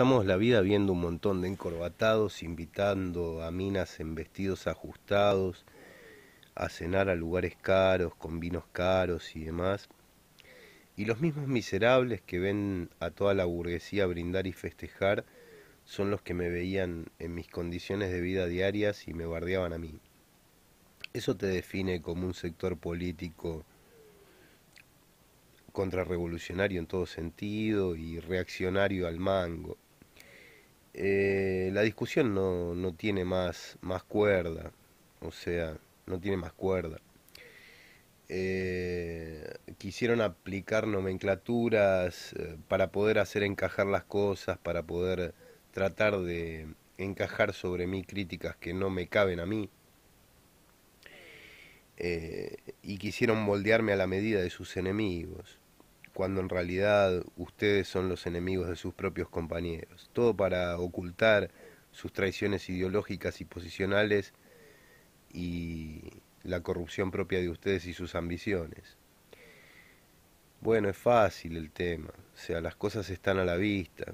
Pasamos la vida viendo un montón de encorbatados, invitando a minas en vestidos ajustados, a cenar a lugares caros, con vinos caros y demás. Y los mismos miserables que ven a toda la burguesía brindar y festejar son los que me veían en mis condiciones de vida diarias y me bardeaban a mí. Eso te define como un sector político contrarrevolucionario en todo sentido y reaccionario al mango. Eh, la discusión no, no tiene más, más cuerda, o sea, no tiene más cuerda. Eh, quisieron aplicar nomenclaturas eh, para poder hacer encajar las cosas, para poder tratar de encajar sobre mí críticas que no me caben a mí. y quisieron moldearme a la medida de sus enemigos cuando en realidad ustedes son los enemigos de sus propios compañeros. Todo para ocultar sus traiciones ideológicas y posicionales y la corrupción propia de ustedes y sus ambiciones. Bueno, es fácil el tema, o sea, las cosas están a la vista,